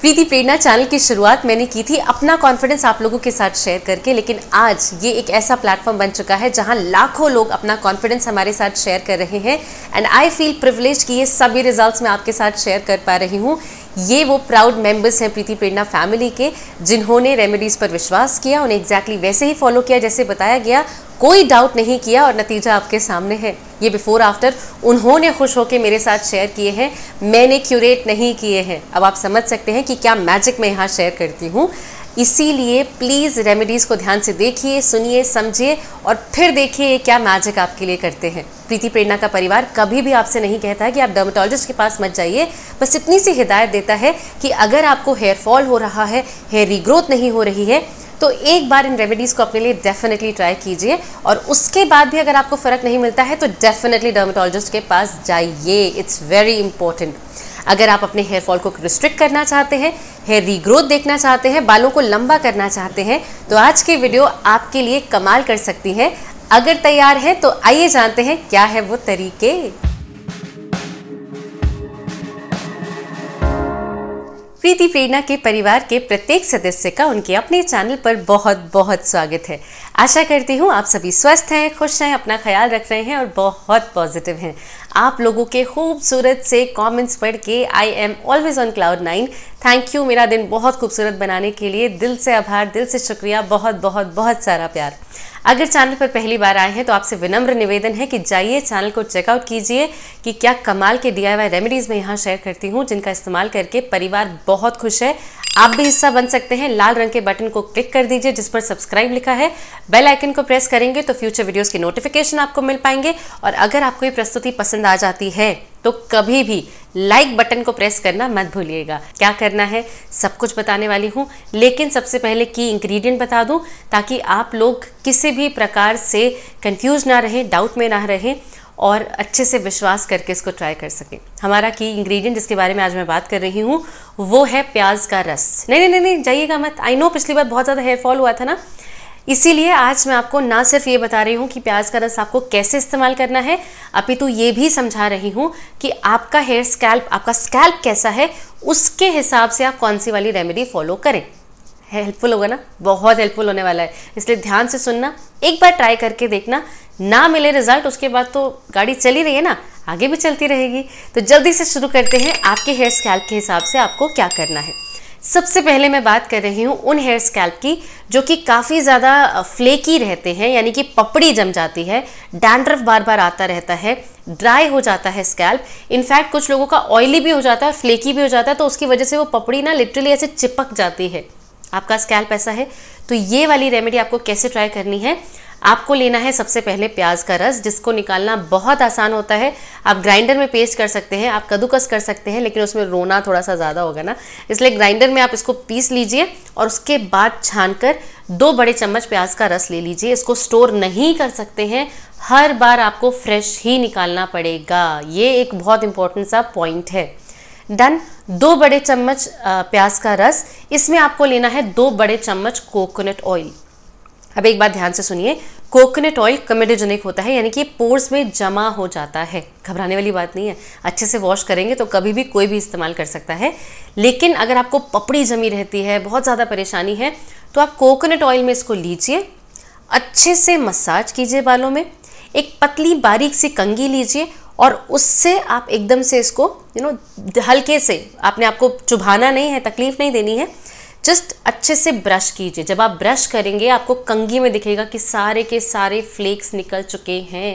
प्रीति प्रेरणा channel की शुरुआत मैंने की थी अपना कॉन्फिडेंस आप लोगों के साथ शेयर करके लेकिन आज ये एक ऐसा प्लेटफॉर्म बन चुका है जहां लाखों लोग अपना कॉन्फिडेंस हमारे साथ शेयर कर रहे हैं एंड आई फील प्रिवलेज कि ये सभी रिजल्ट्स मैं आपके साथ शेयर कर पा रही हूँ ये वो प्राउड मेंबर्स हैं प्रीति प्रेरणा फैमिली के जिन्होंने रेमेडीज़ पर विश्वास किया उन्हें एग्जैक्टली exactly वैसे ही फॉलो किया जैसे बताया गया कोई डाउट नहीं किया और नतीजा आपके सामने है ये बिफोर आफ्टर उन्होंने खुश होकर मेरे साथ शेयर किए हैं मैंने क्यूरेट नहीं किए हैं अब आप समझ सकते हैं कि क्या मैजिक मैं यहाँ शेयर करती हूँ इसीलिए प्लीज़ रेमेडीज़ को ध्यान से देखिए सुनिए समझिए और फिर देखिए ये क्या मैजिक आपके लिए करते हैं प्रीति प्रेरणा का परिवार कभी भी आपसे नहीं कहता है कि आप डर्मेटोलॉजिस्ट के पास मत जाइए बस इतनी सी हिदायत देता है कि अगर आपको हेयर फॉल हो रहा है हेयर रीग्रोथ नहीं हो रही है तो एक बार इन रेमेडीज़ को अपने लिए डेफिनेटली ट्राई कीजिए और उसके बाद भी अगर आपको फ़र्क नहीं मिलता है तो डेफिनेटली डर्मेटोलॉजिस्ट के पास जाइए इट्स वेरी इंपॉर्टेंट अगर आप अपने हेयर फॉल को रिस्ट्रिक्ट करना चाहते हैं हेयर रीग्रोथ देखना चाहते हैं बालों को लंबा करना चाहते हैं तो आज की वीडियो आपके लिए कमाल कर सकती है अगर तैयार है तो आइए जानते हैं क्या है वो तरीके प्रीति प्रेरणा के परिवार के प्रत्येक सदस्य का उनके अपने चैनल पर बहुत बहुत स्वागत है आशा करती हूँ आप सभी स्वस्थ हैं खुश हैं अपना ख्याल रख रहे हैं और बहुत पॉजिटिव हैं आप लोगों के खूबसूरत से कमेंट्स पढ़ के I am always on cloud nine thank you मेरा दिन बहुत खूबसूरत बनाने के लिए दिल से आभार दिल से शुक्रिया बहुत बहुत बहुत सारा प्यार अगर चैनल पर पहली बार आए हैं तो आपसे विनम्र निवेदन है कि जाइए चैनल को चेकआउट कीजिए कि क्या कमाल के डी रेमेडीज़ में यहाँ शेयर करती हूँ जिनका इस्तेमाल करके परिवार बहुत खुश है आप भी हिस्सा बन सकते हैं लाल रंग के बटन को क्लिक कर दीजिए जिस पर सब्सक्राइब लिखा है बेल आइकन को प्रेस करेंगे तो फ्यूचर वीडियोस की नोटिफिकेशन आपको मिल पाएंगे और अगर आपको ये प्रस्तुति पसंद आ जाती है तो कभी भी लाइक बटन को प्रेस करना मत भूलिएगा क्या करना है सब कुछ बताने वाली हूँ लेकिन सबसे पहले की इंग्रेडिएंट बता दूँ ताकि आप लोग किसी भी प्रकार से कंफ्यूज ना रहें डाउट में ना रहें और अच्छे से विश्वास करके इसको ट्राई कर सकें हमारा की इंग्रेडिएंट जिसके बारे में आज मैं बात कर रही हूँ वो है प्याज का रस नहीं नहीं नहीं नहीं जाइएगा मत आई नो पिछली बार बहुत ज़्यादा हेयर फॉल हुआ था ना इसीलिए आज मैं आपको ना सिर्फ ये बता रही हूँ कि प्याज का रस आपको कैसे इस्तेमाल करना है अपितु तो ये भी समझा रही हूँ कि आपका हेयर स्कैल्प आपका स्कैल्प कैसा है उसके हिसाब से आप कौन सी वाली रेमेडी फॉलो करें हेल्पफुल होगा ना बहुत हेल्पफुल होने वाला है इसलिए ध्यान से सुनना एक बार ट्राई करके देखना ना मिले रिजल्ट उसके बाद तो गाड़ी चली रही है ना आगे भी चलती रहेगी तो जल्दी से शुरू करते हैं आपके हेयर स्कैल्प के हिसाब से आपको क्या करना है सबसे पहले मैं बात कर रही हूँ उन हेयर स्कैल्प की जो कि काफ़ी ज़्यादा फ्लेकी रहते हैं यानी कि पपड़ी जम जाती है डैंड्रफ बार बार आता रहता है ड्राई हो जाता है स्कैल्प इनफैक्ट कुछ लोगों का ऑयली भी हो जाता है फ्लेकी भी हो जाता है तो उसकी वजह से वो पपड़ी ना लिटरली ऐसे चिपक जाती है आपका स्कैल्प ऐसा है तो ये वाली रेमेडी आपको कैसे ट्राई करनी है आपको लेना है सबसे पहले प्याज का रस जिसको निकालना बहुत आसान होता है आप ग्राइंडर में पेस्ट कर सकते हैं आप कद्दूकस कर सकते हैं लेकिन उसमें रोना थोड़ा सा ज़्यादा होगा ना इसलिए ग्राइंडर में आप इसको पीस लीजिए और उसके बाद छान कर दो बड़े चम्मच प्याज का रस ले लीजिए इसको स्टोर नहीं कर सकते हैं हर बार आपको फ्रेश ही निकालना पड़ेगा ये एक बहुत इंपॉर्टेंट सा पॉइंट है डन दो बड़े चम्मच प्याज का रस इसमें आपको लेना है दो बड़े चम्मच कोकोनट ऑयल अब एक बात ध्यान से सुनिए कोकोनट ऑयल कमेडोजेनिक होता है यानी कि पोर्स में जमा हो जाता है घबराने वाली बात नहीं है अच्छे से वॉश करेंगे तो कभी भी कोई भी इस्तेमाल कर सकता है लेकिन अगर आपको पपड़ी जमी रहती है बहुत ज़्यादा परेशानी है तो आप कोकोनट ऑयल में इसको लीजिए अच्छे से मसाज कीजिए बालों में एक पतली बारीक सी कंगी लीजिए और उससे आप एकदम से इसको यू नो हल्के से आपने आपको चुभाना नहीं है तकलीफ़ नहीं देनी है जस्ट अच्छे से ब्रश कीजिए जब आप ब्रश करेंगे आपको कंगी में दिखेगा कि सारे के सारे फ्लेक्स निकल चुके हैं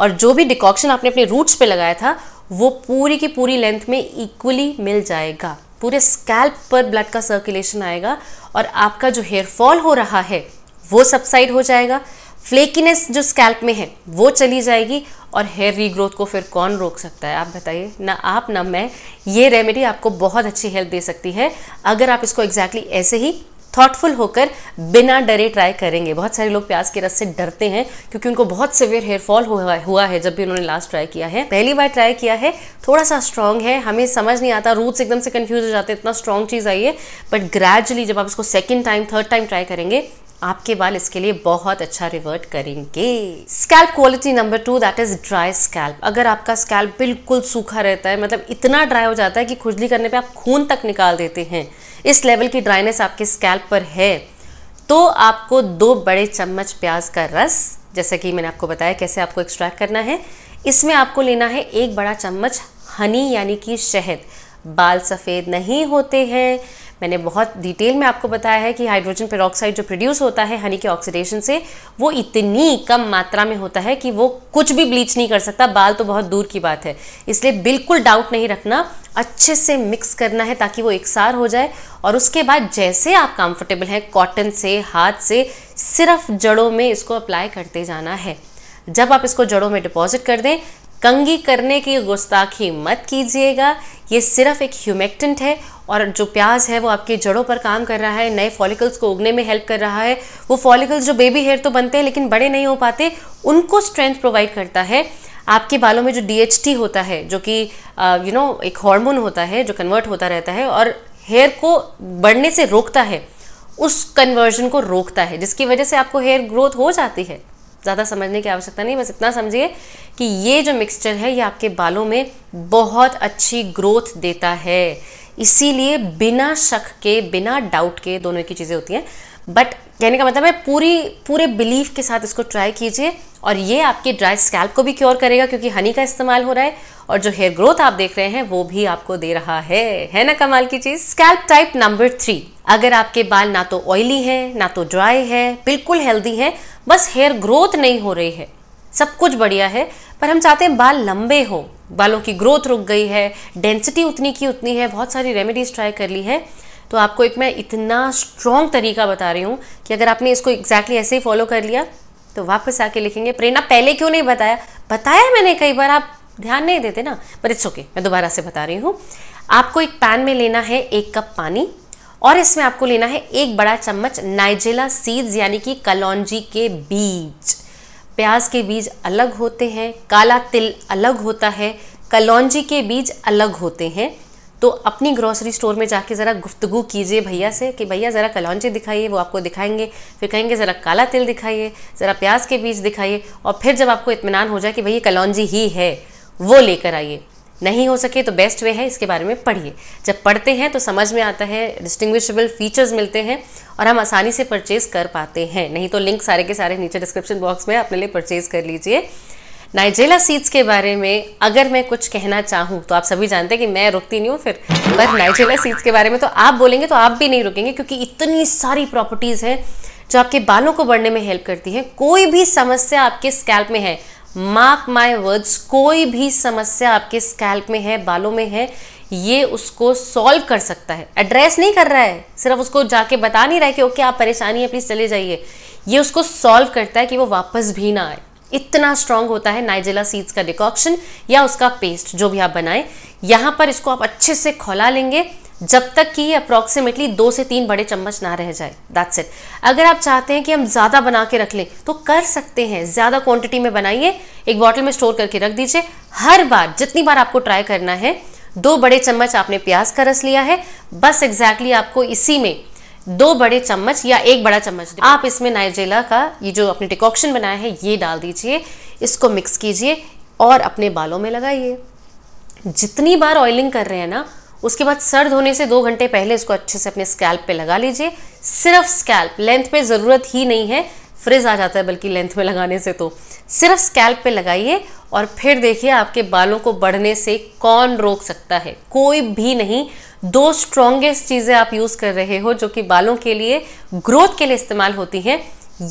और जो भी डिकॉक्शन आपने अपने रूट्स पे लगाया था वो पूरी की पूरी लेंथ में इक्वली मिल जाएगा पूरे स्कैल्प पर ब्लड का सर्कुलेशन आएगा और आपका जो हेयर फॉल हो रहा है वो सबसाइड हो जाएगा फ्लेकीनेस जो स्कैल्प में है वो चली जाएगी और हेयर रीग्रोथ को फिर कौन रोक सकता है आप बताइए ना आप ना मैं ये रेमेडी आपको बहुत अच्छी हेल्प दे सकती है अगर आप इसको एग्जैक्टली exactly ऐसे ही थॉटफुल होकर बिना डरे ट्राई करेंगे बहुत सारे लोग प्याज के रस से डरते हैं क्योंकि उनको बहुत सिवियर हेयर फॉल हुआ है जब भी उन्होंने लास्ट ट्राई किया है पहली बार ट्राई किया है थोड़ा सा स्ट्रांग है हमें समझ नहीं आता रूट्स एकदम से कन्फ्यूज हो जाते हैं इतना स्ट्रांग चीज़ आई है बट ग्रेजुअली जब आप इसको second time third time try करेंगे आपके बाल इसके लिए बहुत अच्छा रिवर्ट करेंगे scalp quality number two that is dry scalp अगर आपका स्कैल्प बिल्कुल सूखा रहता है मतलब इतना ड्राई हो जाता है कि खुजली करने पे आप खून तक निकाल देते हैं इस लेवल की ड्राइनेस आपके स्कैल्प पर है तो आपको दो बड़े चम्मच प्याज का रस जैसा कि मैंने आपको बताया कैसे आपको एक्सट्रैक्ट करना है इसमें आपको लेना है एक बड़ा चम्मच हनी यानी कि शहद बाल सफ़ेद नहीं होते हैं मैंने बहुत डिटेल में आपको बताया है कि हाइड्रोजन पेरोक्साइड जो प्रोड्यूस होता है हनी के ऑक्सीडेशन से वो इतनी कम मात्रा में होता है कि वो कुछ भी ब्लीच नहीं कर सकता बाल तो बहुत दूर की बात है इसलिए बिल्कुल डाउट नहीं रखना अच्छे से मिक्स करना है ताकि वो एकसार हो जाए और उसके बाद जैसे आप कंफर्टेबल हैं कॉटन से हाथ से सिर्फ जड़ों में इसको अप्लाई करते जाना है जब आप इसको जड़ों में डिपॉजिट कर दें कंगी करने की गुस्ताखी मत कीजिएगा ये सिर्फ एक ह्यूमेक्टेंट है और जो प्याज है वो आपके जड़ों पर काम कर रहा है नए फॉलिकल्स को उगने में हेल्प कर रहा है वो फॉलिकल्स जो बेबी हेयर तो बनते हैं लेकिन बड़े नहीं हो पाते उनको स्ट्रेंथ प्रोवाइड करता है आपके बालों में जो डी होता है जो कि यू नो एक हार्मोन होता है जो कन्वर्ट होता रहता है और हेयर को बढ़ने से रोकता है उस कन्वर्जन को रोकता है जिसकी वजह से आपको हेयर ग्रोथ हो जाती है ज़्यादा समझने की आवश्यकता नहीं बस इतना समझिए कि ये जो मिक्सचर है ये आपके बालों में बहुत अच्छी ग्रोथ देता है इसीलिए बिना शक के बिना डाउट के दोनों की चीज़ें होती हैं बट कहने का मतलब है पूरी पूरे बिलीफ के साथ इसको ट्राई कीजिए और ये आपके ड्राई स्कैल्प को भी क्योर करेगा क्योंकि हनी का इस्तेमाल हो रहा है और जो हेयर ग्रोथ आप देख रहे हैं वो भी आपको दे रहा है है ना कमाल की चीज़ स्कैल्प टाइप नंबर थ्री अगर आपके बाल ना तो ऑयली हैं ना तो ड्राई है बिल्कुल हेल्दी है बस हेयर ग्रोथ नहीं हो रही है सब कुछ बढ़िया है पर हम चाहते हैं बाल लंबे हो बालों की ग्रोथ रुक गई है डेंसिटी उतनी की उतनी है बहुत सारी रेमेडीज़ ट्राई कर ली है तो आपको एक मैं इतना स्ट्रॉन्ग तरीका बता रही हूँ कि अगर आपने इसको एग्जैक्टली exactly ऐसे ही फॉलो कर लिया तो वापस आके लिखेंगे प्रेरणा पहले क्यों नहीं बताया बताया मैंने कई बार आप ध्यान नहीं देते ना पर इट्स ओके मैं दोबारा से बता रही हूँ आपको एक पैन में लेना है एक कप पानी और इसमें आपको लेना है एक बड़ा चम्मच नाइजेला सीड्स यानी कि कलौजी के बीज प्याज के बीज अलग होते हैं काला तिल अलग होता है कलौजी के बीज अलग होते हैं तो अपनी ग्रॉसरी स्टोर में जाके ज़रा गुफ्तगु कीजिए भैया से कि भैया ज़रा कलौचे दिखाइए वो आपको दिखाएंगे फिर कहेंगे ज़रा काला तिल दिखाइए ज़रा प्याज के बीज दिखाइए और फिर जब आपको इतमान हो जाए कि भैया कलौजी ही है वो लेकर आइए नहीं हो सके तो बेस्ट वे है इसके बारे में पढ़िए जब पढ़ते हैं तो समझ में आता है डिस्टिंग्विशेबल फीचर्स मिलते हैं और हम आसानी से परचेज़ कर पाते हैं नहीं तो लिंक सारे के सारे नीचे डिस्क्रिप्शन बॉक्स में अपने लिए परचेज़ कर लीजिए नाइजेला सीड्स के बारे में अगर मैं कुछ कहना चाहूँ तो आप सभी जानते हैं कि मैं रुकती नहीं हूँ फिर पर नाइजेला सीड्स के बारे में तो आप बोलेंगे तो आप भी नहीं रुकेंगे क्योंकि इतनी सारी प्रॉपर्टीज़ हैं जो आपके बालों को बढ़ने में हेल्प करती है कोई भी समस्या आपके स्कैल्प में है मार्क माई वर्ड्स कोई भी समस्या आपके स्कैल्प में है बालों में है ये उसको सॉल्व कर सकता है एड्रेस नहीं कर रहा है सिर्फ उसको जाके बता नहीं रहा है कि ओके आप परेशानी है प्लीज़ चले जाइए ये उसको सॉल्व करता है कि वो वापस भी ना आए इतना स्ट्रांग होता है नाइजेला सीड्स का डिकॉक्शन या उसका पेस्ट जो भी आप बनाएं यहाँ पर इसको आप अच्छे से खोला लेंगे जब तक कि अप्रॉक्सीमेटली दो से तीन बड़े चम्मच ना रह जाए दैट्स इट अगर आप चाहते हैं कि हम ज़्यादा बना के रख लें तो कर सकते हैं ज़्यादा क्वांटिटी में बनाइए एक बॉटल में स्टोर करके रख दीजिए हर बार जितनी बार आपको ट्राई करना है दो बड़े चम्मच आपने प्याज का रस लिया है बस एग्जैक्टली exactly आपको इसी में दो बड़े चम्मच या एक बड़ा चम्मच आप इसमें नाइजेला का ये जो अपने डिकॉक्शन बनाया है ये डाल दीजिए इसको मिक्स कीजिए और अपने बालों में लगाइए जितनी बार ऑयलिंग कर रहे हैं ना उसके बाद सर्द होने से दो घंटे पहले इसको अच्छे से अपने स्कैल्प पे लगा लीजिए सिर्फ स्कैल्प लेंथ पे ज़रूरत ही नहीं है फ्रिज आ जाता है बल्कि लेंथ में लगाने से तो सिर्फ स्कैल्प पे लगाइए और फिर देखिए आपके बालों को बढ़ने से कौन रोक सकता है कोई भी नहीं दो स्ट्रॉन्गेस्ट चीज़ें आप यूज़ कर रहे हो जो कि बालों के लिए ग्रोथ के लिए इस्तेमाल होती हैं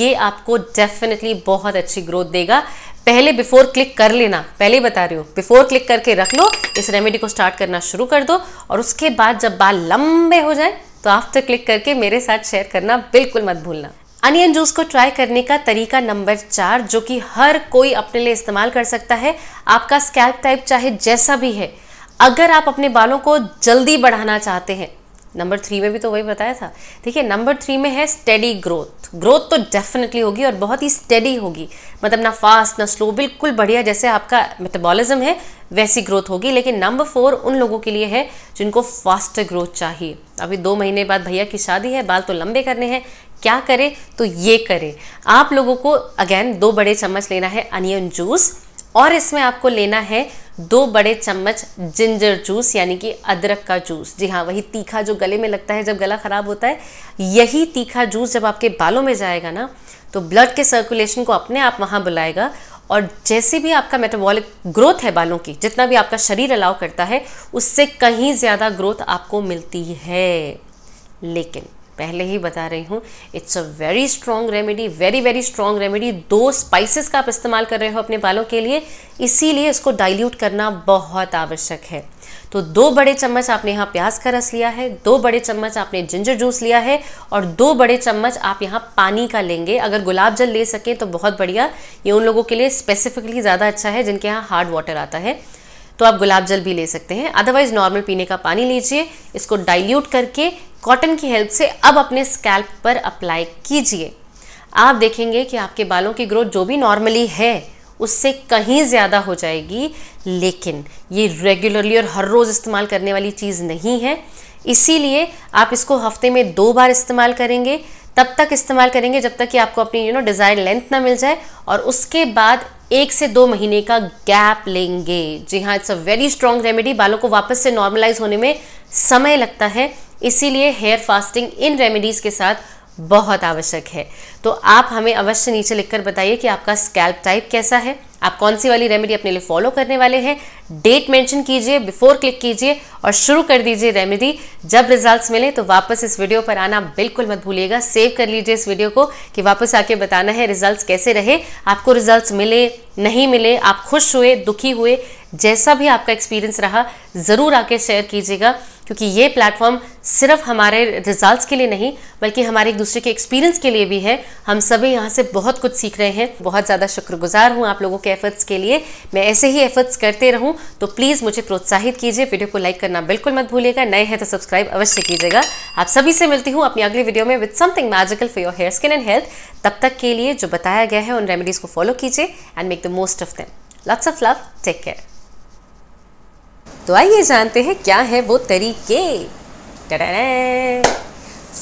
ये आपको डेफिनेटली बहुत अच्छी ग्रोथ देगा पहले बिफोर क्लिक कर लेना पहले ही बता रही हूँ बिफोर क्लिक करके रख लो इस रेमेडी को स्टार्ट करना शुरू कर दो और उसके बाद जब बाल लंबे हो जाए तो आफ्टर क्लिक करके मेरे साथ शेयर करना बिल्कुल मत भूलना अनियन जूस को ट्राई करने का तरीका नंबर चार जो कि हर कोई अपने लिए इस्तेमाल कर सकता है आपका स्कैल्प टाइप चाहे जैसा भी है अगर आप अपने बालों को जल्दी बढ़ाना चाहते हैं नंबर थ्री में भी तो वही बताया था देखिए नंबर थ्री में है स्टेडी ग्रोथ ग्रोथ तो डेफिनेटली होगी और बहुत ही स्टेडी होगी मतलब ना फास्ट ना स्लो बिल्कुल बढ़िया जैसे आपका मेटाबॉलिज्म है वैसी ग्रोथ होगी लेकिन नंबर फोर उन लोगों के लिए है जिनको फास्ट ग्रोथ चाहिए अभी दो महीने बाद भैया की शादी है बाल तो लंबे करने हैं क्या करें तो ये करें आप लोगों को अगेन दो बड़े चम्मच लेना है अनियन जूस और इसमें आपको लेना है दो बड़े चम्मच जिंजर जूस यानी कि अदरक का जूस जी हाँ वही तीखा जो गले में लगता है जब गला ख़राब होता है यही तीखा जूस जब आपके बालों में जाएगा ना तो ब्लड के सर्कुलेशन को अपने आप वहाँ बुलाएगा और जैसे भी आपका मेटाबॉलिक ग्रोथ है बालों की जितना भी आपका शरीर अलाउ करता है उससे कहीं ज़्यादा ग्रोथ आपको मिलती है लेकिन पहले ही बता रही हूँ it's a very strong remedy very very strong remedy दो स्पाइसेस का आप इस्तेमाल कर रहे हो अपने बालों के लिए इसीलिए इसको डाइल्यूट करना बहुत आवश्यक है तो दो बड़े चम्मच आपने यहाँ प्याज का रस लिया है दो बड़े चम्मच आपने जिंजर जूस लिया है और दो बड़े चम्मच आप यहाँ पानी का लेंगे अगर गुलाब जल ले सकें तो बहुत बढ़िया ये उन लोगों के लिए स्पेसिफिकली ज़्यादा अच्छा है जिनके यहाँ हार्ड वाटर आता है तो आप गुलाब जल भी ले सकते हैं अदरवाइज नॉर्मल पीने का पानी लीजिए इसको डाइल्यूट करके कॉटन की हेल्प से अब अपने स्कैल्प पर अप्लाई कीजिए आप देखेंगे कि आपके बालों की ग्रोथ जो भी नॉर्मली है उससे कहीं ज़्यादा हो जाएगी लेकिन ये रेगुलरली और हर रोज़ इस्तेमाल करने वाली चीज़ नहीं है इसीलिए आप इसको हफ्ते में दो बार इस्तेमाल करेंगे तब तक इस्तेमाल करेंगे जब तक कि आपको अपनी यू नो डिज़ायर लेंथ ना मिल जाए और उसके बाद एक से दो महीने का गैप लेंगे जी हाँ it's a very strong remedy बालों को वापस से नॉर्मलाइज होने में समय लगता है इसीलिए हेयर फास्टिंग इन रेमेडीज़ के साथ बहुत आवश्यक है तो आप हमें अवश्य नीचे लिखकर बताइए कि आपका स्कैल्प टाइप कैसा है आप कौन सी वाली रेमेडी अपने लिए फॉलो करने वाले हैं डेट मेंशन कीजिए बिफोर क्लिक कीजिए और शुरू कर दीजिए रेमेडी जब रिजल्ट्स मिले तो वापस इस वीडियो पर आना बिल्कुल मत भूलिएगा सेव कर लीजिए इस वीडियो को कि वापस आके बताना है रिजल्ट्स कैसे रहे आपको रिजल्ट्स मिले नहीं मिले आप खुश हुए दुखी हुए जैसा भी आपका एक्सपीरियंस रहा ज़रूर आके शेयर कीजिएगा क्योंकि ये प्लेटफॉर्म सिर्फ हमारे रिजल्ट्स के लिए नहीं बल्कि हमारे एक दूसरे के एक्सपीरियंस के लिए भी है हम सभी यहाँ से बहुत कुछ सीख रहे हैं बहुत ज़्यादा शुक्रगुजार हूँ आप लोगों के एफर्ट्स के लिए मैं ऐसे ही एफर्ट्स करते रहूँ तो प्लीज़ मुझे प्रोत्साहित कीजिए वीडियो को लाइक करना बिल्कुल मत भूलिएगा नए हैं तो सब्सक्राइब अवश्य कीजिएगा आप सभी से मिलती हूँ अपनी अगली वीडियो में with something magical for your hair skin and health तब तक के लिए जो बताया गया है उन रेमेडीज़ को फॉलो कीजिए and make make the most of them. Lots of love. Take care. तो आइए जानते हैं क्या है वो तरीके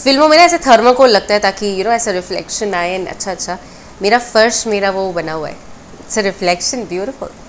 फिल्मों में ना ऐसे थर्माकोल लगता है ताकि यू नो ऐसा रिफ्लेक्शन आए अच्छा अच्छा मेरा फर्श मेरा वो बना हुआ है इट्स अ रिफ्लेक्शन ब्यूटीफुल